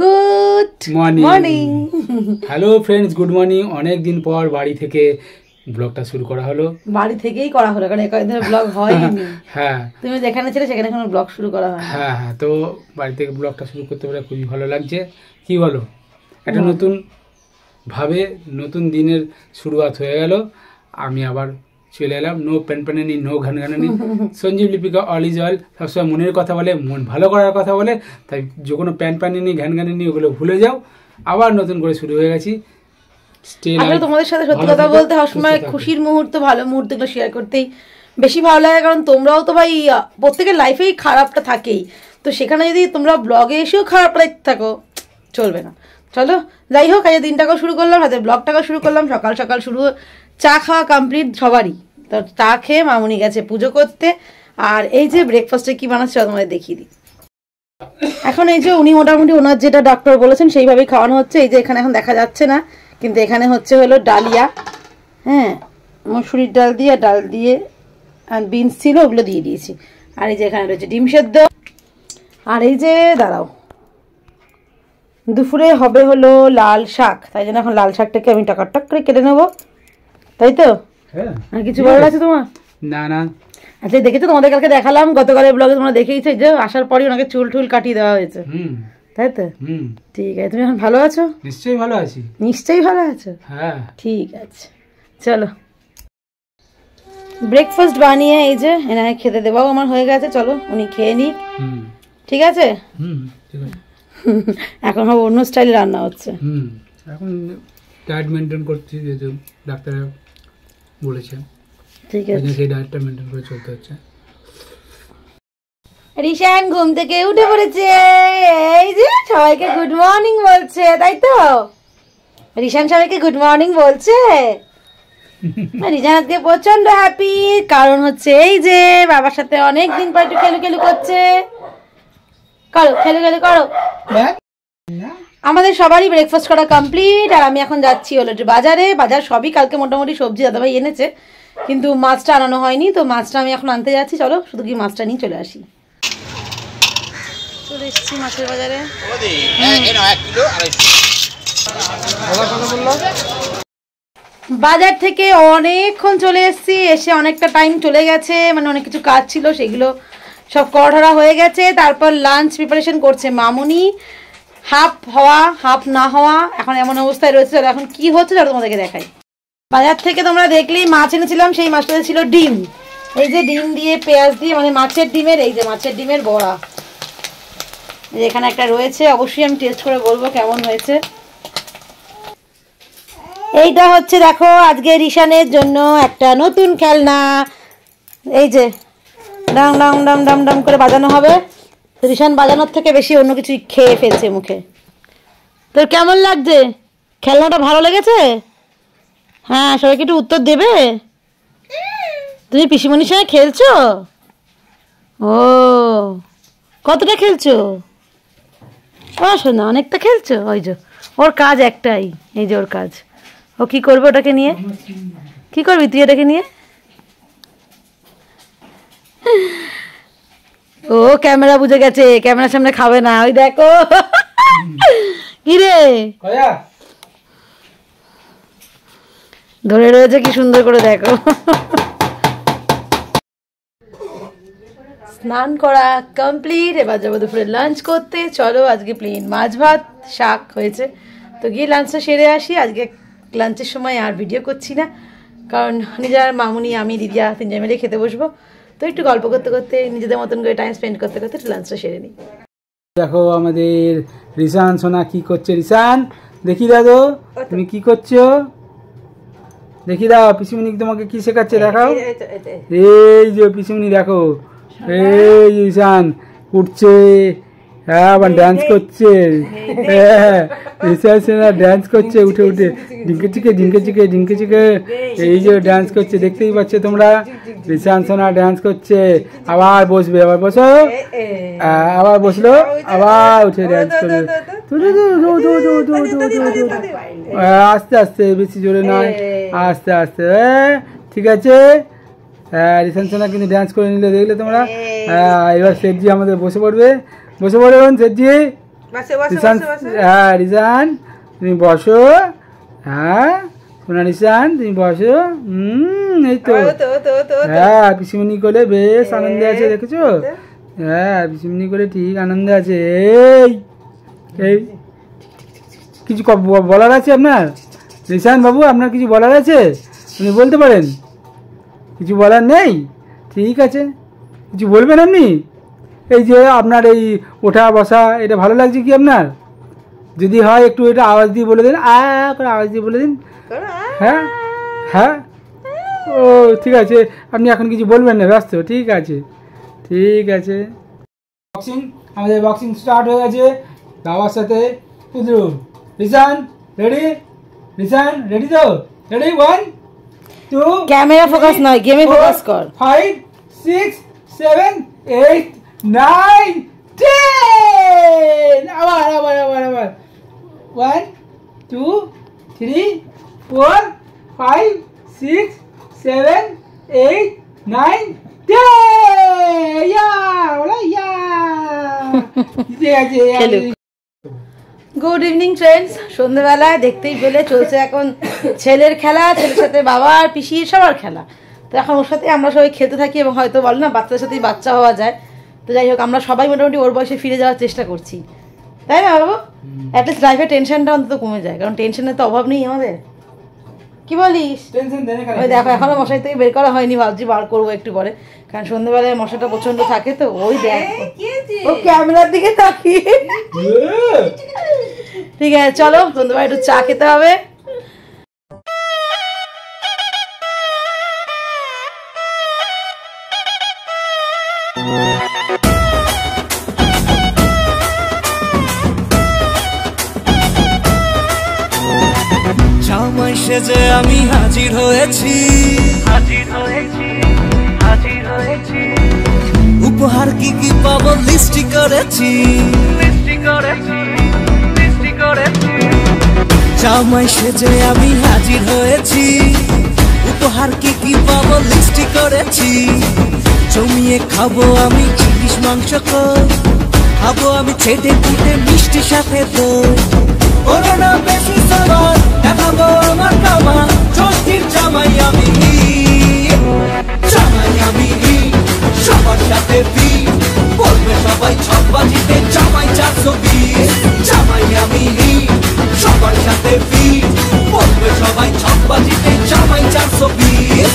Good morning hello friends good morning অনেক দিন পর বাড়ি থেকে ব্লগটা শুরু করা হলো বাড়ি থেকেই করা হলো কারণ একদিন ব্লগ হয়নি হ্যাঁ তুমি যেখানে ছিলে সেখানে কোনো ব্লগ শুরু করা হয় হ্যাঁ হ্যাঁ তো বাড়ি থেকে ব্লগটা শুরু করতে পারে খুবই ভালো লাগছে কি বলো একটা নতুন ভাবে নতুন দিনের শুরুয়াত হয়ে গেল আমি আবার চলে এলাম নো প্যান প্যানানি নো ঘান ঘানানি Sanjib Lipika all is all সবসময় মনের কথা বলে মন ভালো করার কথা বলে তাই যে কোনো প্যান প্যানানি ঘান ঘানানি ওগুলো ভুলে যাও আবার নতুন করে শুরু হয়ে গেছি আসলে তোমাদের সাথে সত্যি কথা বলতে সবসময় খুশির মুহূর্ত ভালো মুহূর্তগুলো শেয়ার করতেই বেশি ভালো লাগে কারণ তোমরাও তো ভাই প্রত্যেকের লাইফেই খারাপটা থাকেই তো সেখানে যদি তোমরা ব্লগে এসেও খারাপটা থাকো চলবে না চলো যাই হোক আজকে দিনটাকেও শুরু করলাম হাতে ব্লগটাকেও শুরু করলাম সকাল সকাল শুরু চা খাওয়া কমপ্লিট সবারই তো তা খেয়ে মামুনি গেছে পুজো করতে আর এই যে ব্রেকফাস্টে কি বানাচ্ছে তোমাদের দেখিয়ে দিই এখন এই যে উনি মোটামুটি ওনার যেটা ডক্টর বলেছেন সেইভাবেই খাওয়ানো হচ্ছে এই যে এখানে এখন দেখা যাচ্ছে না কিন্তু এখানে হচ্ছে হলো ডালিয়া হ্যাঁ মসুরির ডাল দিয়ে ডাল দিয়ে আর বিনস ছিল ওগুলো দিয়ে দিয়েছি আর এই যে এখানে রয়েছে ডিম সেদ্ধ আর এই যে দাঁড়াও দুপুরে হবে হলো লাল শাক তাই জন্য এখন লাল শাকটাকে আমি টাকার টাক করে কেটে নেবো তাই তো হ্যাঁ। আর কিছু বলার আছে তোমার না না আচ্ছা দেখেছো তোমাদের কালকে দেখালাম গতকালের ব্লগে তোমরা দেখেইছো যে আসার পরই ওনাকে চুল টুল কাটিয়ে দেওয়া হয়েছে তাই তো হুম ঠিক আছে তুমি এখন ভালো আছো নিশ্চয়ই ভালো আছি নিশ্চয়ই ভালো আছো হ্যাঁ ঠিক আছে চলো ব্রেকফাস্ট বানিয়ে এই যে এনাকে খেতে দেবাও আমার হয়ে গেছে চলো উনি খেয়ে নিক ঠিক আছে এখন হবে অন্য স্টাইলে রান্না হচ্ছে এখন ডায়েট মেনটেন করছি যেহেতু ডাক্তার বলেছেন ঘুম থেকে উঠে পড়েছে এই যে সবাইকে গুড মর্নিং বলছে তাই তো রিশান সবাইকে গুড মর্নিং বলছে রিশান আজকে প্রচন্ড হ্যাপি কারণ হচ্ছে এই যে বাবার সাথে অনেক দিন পর একটু খেলু খেলু করছে করো খেলু খেলু করো হ্যাঁ? আমাদের সবারই ব্রেকফাস্ট করা কমপ্লিট আর আমি এখন যাচ্ছি হলো বাজারে বাজার সবই কালকে মোটামুটি সবজি দাদাভাই এনেছে কিন্তু মাছটা আনানো হয়নি তো মাছটা আমি এখন আনতে যাচ্ছি চলো শুধু কি মাছটা নিয়ে চলে আসি চলে এসেছি মাছের বাজারে বাজার থেকে অনেকক্ষণ চলে এসেছি এসে অনেকটা টাইম চলে গেছে মানে অনেক কিছু কাজ ছিল সেগুলো সব কড়া হয়ে গেছে তারপর লাঞ্চ প্রিপারেশন করছে মামুনি হাফ হওয়া হাফ না হওয়া এখন এমন অবস্থায় রয়েছে চলো এখন কি হচ্ছে চলো তোমাদেরকে দেখাই বাজার থেকে তোমরা দেখলেই মাছ এনেছিলাম সেই মাছটাতে ছিল ডিম এই যে ডিম দিয়ে পেঁয়াজ দিয়ে মানে মাছের ডিমের এই যে মাছের ডিমের বড়া এখানে একটা রয়েছে অবশ্যই আমি টেস্ট করে বলবো কেমন হয়েছে এইটা হচ্ছে দেখো আজকে রিশানের জন্য একটা নতুন খেলনা এই যে ডং ডং ডম ডম ডম করে বাজানো হবে রিশান বাজানোর থেকে বেশি অন্য কিছু খেয়ে ফেলছে মুখে তোর কেমন লাগছে খেলনাটা ভালো লেগেছে হ্যাঁ সবাইকে একটু উত্তর দেবে তুমি পিসিমণির সঙ্গে খেলছো ও কতটা খেলছো ও শোনা অনেকটা খেলছো ওই যে ওর কাজ একটাই এই যে ওর কাজ ও কি করবে ওটাকে নিয়ে কি করবি তুই এটাকে নিয়ে ও ক্যামেরা বুঝে গেছে ক্যামেরার সামনে খাবে না ওই দেখো কি রে ধরে রয়েছে কি সুন্দর করে দেখো স্নান করা কমপ্লিট এবার যাবো দুপুরে লাঞ্চ করতে চলো আজকে প্লেন মাছ ভাত শাক হয়েছে তো গিয়ে লাঞ্চটা সেরে আসি আজকে লাঞ্চের সময় আর ভিডিও করছি না কারণ নিজের মামুনি আমি দিদিয়া তিনজন মিলে খেতে বসবো তো একটু গল্প করতে করতে নিজেদের মতন করে টাইম স্পেন্ড করতে করতে লাঞ্চটা সেরে নিই দেখো আমাদের রিসান সোনা কি করছে রিসান দেখি দাদু তুমি কি করছো দেখি দাও পিসিমনি তোমাকে কি শেখাচ্ছে দেখাও এই যে পিসিমনি দেখো এই রিসান উঠছে হ্যাঁ আবার করছে হ্যাঁ করছে উঠে উঠে চিকে এই যে ডান্স করছে দেখতেই তোমরা করছে আবার বসবে আবার বসো আবার বসলো আবার উঠে ড্যান্স করবে আস্তে আস্তে বেশি জোরে নয় আস্তে আস্তে ঠিক আছে হ্যাঁ রিসান কিন্তু ডান্স করে নিলে দেখলে তোমরা হ্যাঁ এবার সেটজি আমাদের বসে পড়বে বসে পড়ুন সেজি হ্যাঁ রিসান তুমি বসো হ্যাঁ সোনা রিসান তুমি বসো হুম এই তো হ্যাঁ পিসিমনি করে বেশ আনন্দে আছে হ্যাঁ, দেখেছো হ্যাঁ পিসিমনি করে ঠিক আনন্দে আছে এই এই কিছু বলার আছে আপনার রিসান বাবু আপনার কিছু বলার আছে আপনি বলতে পারেন কিছু বলার নেই ঠিক আছে কিছু বলবেন আপনি এই যে আপনার এই ওঠা বসা এটা ভালো লাগছে কি আপনার যদি হয় একটু এটা আওয়াজ দিয়ে বলে দিন আ করে আওয়াজ দিয়ে বলে দিন হ্যাঁ হ্যাঁ ও ঠিক আছে আপনি এখন কিছু বলবেন না ব্যস্ত ঠিক আছে ঠিক আছে বক্সিং আমাদের বক্সিং স্টার্ট হয়ে গেছে বাবার সাথে রিসান রেডি রিসান রেডি তো ready one two camera focus নয় গেমে ফোকাস কর five six seven eight nine ten আবার আবার আবার আবার one two three four five six seven eight nine ten yeah ওলা ইয়া গুড ইভিনিং ফ্রেন্ডস সন্ধ্যেবেলায় দেখতেই পেলে চলছে এখন ছেলের খেলা ছেলের সাথে বাবার পিসির সবার খেলা তো এখন ওর সাথে আমরা সবাই খেলতে থাকি এবং হয়তো বলো না বাচ্চাদের সাথেই বাচ্চা হওয়া যায় তো যাই হোক আমরা সবাই মোটামুটি ওর বয়সে ফিরে যাওয়ার চেষ্টা করছি তাই না বাবু অ্যাটলিস্ট লাইফে টেনশনটা অন্তত কমে যায় কারণ টেনশনের তো অভাব নেই আমাদের কি বলিস ওই দেখো এখনো মশাই থেকে বের করা হয়নি ভাবছি বার করবো একটু পরে কারণ সন্ধ্যেবেলায় মশাটা প্রচন্ড থাকে তো ওই দেখ ও ক্যামেরার দিকে তাকিয়ে ঠিক আছে চলো সন্ধ্যেবেলা একটু চা খেতে হবে যে আমি হাজির হয়েছি উপহার কি কি পাব লিস্টি করেছি জামাই সেজে আমি হাজির হয়েছি উপহার কি কি পাব লিস্টি করেছি জমিয়ে খাবো আমি ইলিশ মাংস খাবো আমি ছেটে পুটে মিষ্টি সাথে তো ওরা বেশি সবার সাথে ভিড় বলবে সবাই ছক বাজিতে জামাই চারশো বিশ জামাই আমি সবার সাথে ভিড় বলবে সবাই ছক বাজিতে জামাই চারশো বিশ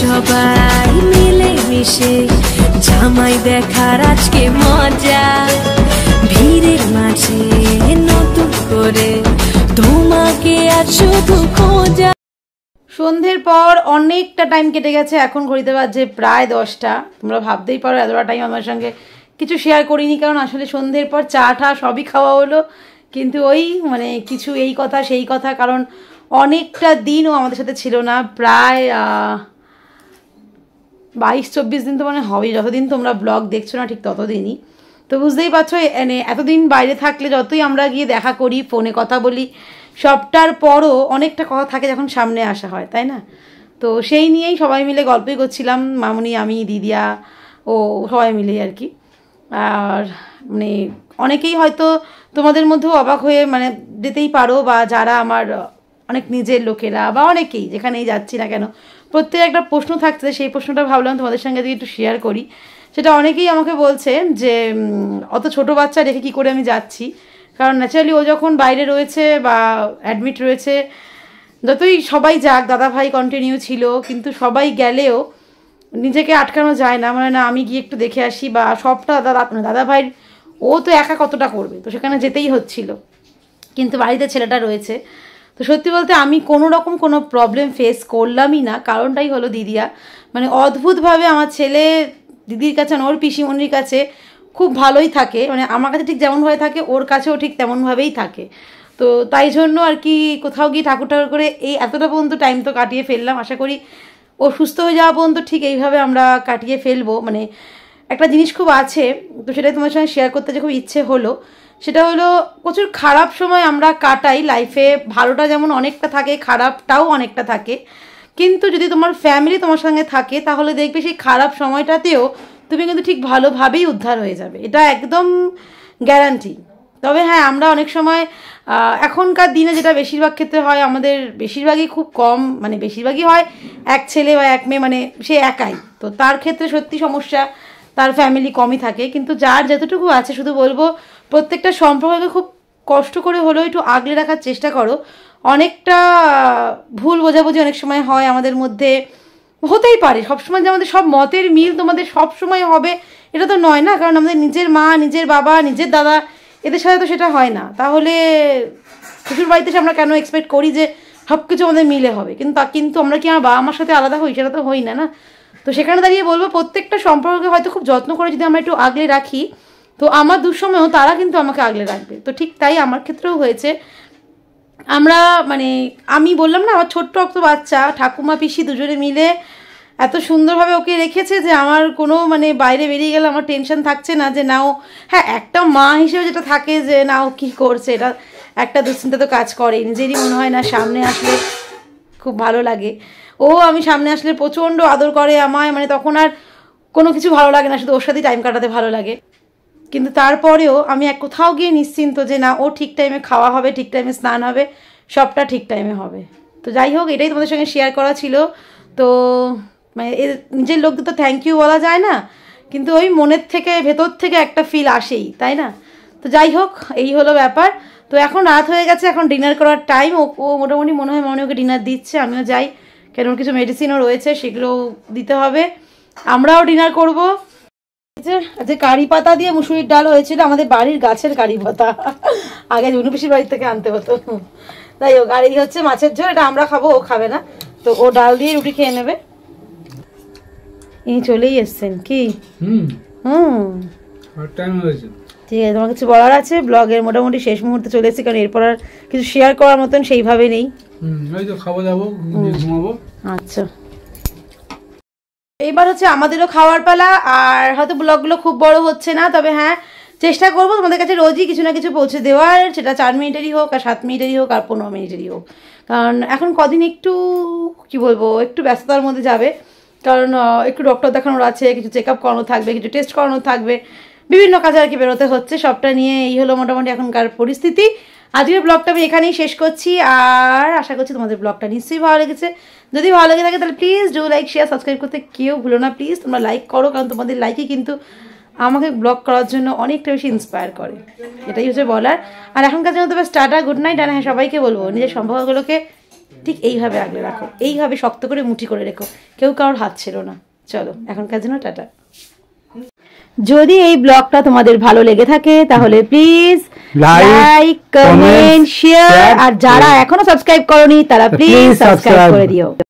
সবাই মিলে মিশে জামাই দেখার আজকে মজা ভিড়ের মাঝে নতুন করে তোমাকে আর শুধু খোঁজা সন্ধ্যের পর অনেকটা টাইম কেটে গেছে এখন ঘড়িতে বাজে প্রায় দশটা তোমরা ভাবতেই পারো এতটা টাইম আমার সঙ্গে কিছু শেয়ার করিনি কারণ আসলে সন্ধ্যের পর চা টা সবই খাওয়া হলো কিন্তু ওই মানে কিছু এই কথা সেই কথা কারণ অনেকটা দিনও আমাদের সাথে ছিল না প্রায় বাইশ চব্বিশ দিন তো মানে হবেই যতদিন তোমরা ব্লগ দেখছো না ঠিক ততদিনই তো বুঝতেই পারছো মানে এতদিন বাইরে থাকলে যতই আমরা গিয়ে দেখা করি ফোনে কথা বলি সবটার পরও অনেকটা কথা থাকে যখন সামনে আসা হয় তাই না তো সেই নিয়েই সবাই মিলে গল্পই করছিলাম মামুনি আমি দিদিয়া ও সবাই মিলে আর কি আর মানে অনেকেই হয়তো তোমাদের মধ্যেও অবাক হয়ে মানে যেতেই পারো বা যারা আমার অনেক নিজের লোকেরা বা অনেকেই যেখানেই যাচ্ছি না কেন প্রত্যেক একটা প্রশ্ন থাকছে সেই প্রশ্নটা ভাবলাম তোমাদের সঙ্গে যদি একটু শেয়ার করি সেটা অনেকেই আমাকে বলছে যে অত ছোট বাচ্চা রেখে কি করে আমি যাচ্ছি কারণ ন্যাচারালি ও যখন বাইরে রয়েছে বা অ্যাডমিট রয়েছে যতই সবাই যাক দাদা ভাই কন্টিনিউ ছিল কিন্তু সবাই গেলেও নিজেকে আটকানো যায় না মানে না আমি গিয়ে একটু দেখে আসি বা সবটা দাদা মানে দাদা ভাইয়ের ও তো একা কতটা করবে তো সেখানে যেতেই হচ্ছিল কিন্তু বাড়িতে ছেলেটা রয়েছে তো সত্যি বলতে আমি কোনো রকম কোনো প্রবলেম ফেস করলামই না কারণটাই হলো দিদিয়া মানে অদ্ভুতভাবে আমার ছেলে দিদির কাছে মানে ওর পিসিমণির কাছে খুব ভালোই থাকে মানে আমার কাছে ঠিক যেমনভাবে থাকে ওর কাছেও ঠিক তেমনভাবেই থাকে তো তাই জন্য আর কি কোথাও গিয়ে ঠাকুর ঠাকুর করে এই এতটা পর্যন্ত টাইম তো কাটিয়ে ফেললাম আশা করি ও সুস্থ হয়ে যাওয়া পর্যন্ত ঠিক এইভাবে আমরা কাটিয়ে ফেলবো মানে একটা জিনিস খুব আছে তো সেটাই তোমার সঙ্গে শেয়ার করতে যে খুব ইচ্ছে হলো সেটা হলো প্রচুর খারাপ সময় আমরা কাটাই লাইফে ভালোটা যেমন অনেকটা থাকে খারাপটাও অনেকটা থাকে কিন্তু যদি তোমার ফ্যামিলি তোমার সঙ্গে থাকে তাহলে দেখবে সেই খারাপ সময়টাতেও তুমি কিন্তু ঠিক ভালোভাবেই উদ্ধার হয়ে যাবে এটা একদম গ্যারান্টি তবে হ্যাঁ আমরা অনেক সময় এখনকার দিনে যেটা বেশিরভাগ ক্ষেত্রে হয় আমাদের বেশিরভাগই খুব কম মানে বেশিরভাগই হয় এক ছেলে বা এক মেয়ে মানে সে একাই তো তার ক্ষেত্রে সত্যি সমস্যা তার ফ্যামিলি কমই থাকে কিন্তু যার যতটুকু আছে শুধু বলবো প্রত্যেকটা সম্পর্ককে খুব কষ্ট করে হলেও একটু আগলে রাখার চেষ্টা করো অনেকটা ভুল বোঝাবুঝি অনেক সময় হয় আমাদের মধ্যে হতেই পারে সবসময় যে আমাদের সব মতের মিল তোমাদের সব সময় হবে এটা তো নয় না কারণ আমাদের নিজের মা নিজের বাবা নিজের দাদা এদের সাথে তো সেটা হয় না তাহলে শ্বশুর বাড়িতে আমরা কেন এক্সপেক্ট করি যে সব কিছু আমাদের মিলে হবে কিন্তু তা কিন্তু আমরা কি আমার বাবা আমার সাথে আলাদা হই সেটা তো হই না না তো সেখানে দাঁড়িয়ে বলবো প্রত্যেকটা সম্পর্কে হয়তো খুব যত্ন করে যদি আমরা একটু আগলে রাখি তো আমার দুঃসময়েও তারা কিন্তু আমাকে আগলে রাখবে তো ঠিক তাই আমার ক্ষেত্রেও হয়েছে আমরা মানে আমি বললাম না আমার ছোট্ট অক্ত বাচ্চা ঠাকুমা পিসি দুজনে মিলে এত সুন্দরভাবে ওকে রেখেছে যে আমার কোনো মানে বাইরে বেরিয়ে গেলে আমার টেনশন থাকছে না যে নাও হ্যাঁ একটা মা হিসেবে যেটা থাকে যে না ও কী করছে এটা একটা দুশ্চিন্তা তো কাজ করে নিজেরই মনে হয় না সামনে আসলে খুব ভালো লাগে ও আমি সামনে আসলে প্রচণ্ড আদর করে আমায় মানে তখন আর কোনো কিছু ভালো লাগে না শুধু ওর সাথেই টাইম কাটাতে ভালো লাগে কিন্তু তারপরেও আমি এক কোথাও গিয়ে নিশ্চিন্ত যে না ও ঠিক টাইমে খাওয়া হবে ঠিক টাইমে স্নান হবে সবটা ঠিক টাইমে হবে তো যাই হোক এটাই তোমাদের সঙ্গে শেয়ার করা ছিল তো মানে এর নিজের লোকদের তো থ্যাংক ইউ বলা যায় না কিন্তু ওই মনের থেকে ভেতর থেকে একটা ফিল আসেই তাই না তো যাই হোক এই হলো ব্যাপার তো এখন রাত হয়ে গেছে এখন ডিনার করার টাইম ও মোটামুটি মনে হয় মনে ওকে ডিনার দিচ্ছে আমিও যাই কেন কিছু মেডিসিনও রয়েছে সেগুলো দিতে হবে আমরাও ডিনার করবো যে কারি পাতা দিয়ে মুসুরির ডাল হয়েছিল আমাদের বাড়ির গাছের কারি পাতা আগে জুনুপিসির বাড়ি থেকে আনতে হতো তাই হোক আর এই হচ্ছে মাছের ঝোল এটা আমরা খাবো ও খাবে না তো ও ডাল দিয়ে রুটি খেয়ে নেবে ইনি চলেই এসছেন কি হুম ঠিক আছে তোমার কিছু বলার আছে ব্লগের মোটামুটি শেষ মুহূর্তে চলে এসেছি কারণ এরপর আর কিছু শেয়ার করার মতন সেইভাবে নেই আচ্ছা এবার হচ্ছে আমাদেরও খাওয়ার পালা আর হয়তো ব্লগগুলো খুব বড় হচ্ছে না তবে হ্যাঁ চেষ্টা করবো তোমাদের কাছে রোজই কিছু না কিছু পৌঁছে দেওয়ার সেটা চার মিনিটেরই হোক আর সাত মিনিটেরই হোক আর পনেরো মিনিটেরই হোক কারণ এখন কদিন একটু কি বলবো একটু ব্যস্ততার মধ্যে যাবে কারণ একটু ডক্টর দেখানোর আছে কিছু চেক আপ করানো থাকবে কিছু টেস্ট করানো থাকবে বিভিন্ন কাজ আর কি বেরোতে হচ্ছে সবটা নিয়ে এই হলো মোটামুটি এখনকার পরিস্থিতি আজকের ব্লগটা আমি এখানেই শেষ করছি আর আশা করছি তোমাদের ব্লগটা নিশ্চয়ই ভালো লেগেছে যদি ভালো লেগে থাকে তাহলে please do like share subscribe করতে কেউ ভুলো না প্লিজ তোমরা লাইক করো কারণ তোমাদের লাইকই কিন্তু আমাকে ব্লগ করার জন্য অনেকটা বেশি ইন্সপায়ার করে এটাই হচ্ছে বলার আর এখনকার জন্য তোমার স্টার্টার গুড নাইট আর হ্যাঁ সবাইকে বলবো নিজের সম্পর্কগুলোকে ঠিক এইভাবে আগলে রাখো এইভাবে শক্ত করে মুঠি করে রেখো কেউ কারোর হাত ছিল না চলো এখনকার জন্য টাটা যদি এই ব্লগটা তোমাদের ভালো লেগে থাকে তাহলে প্লিজ লাইক কমেন্ট শেয়ার আর যারা এখনো সাবস্ক্রাইব করনি তারা প্লিজ সাবস্ক্রাইব করে দিও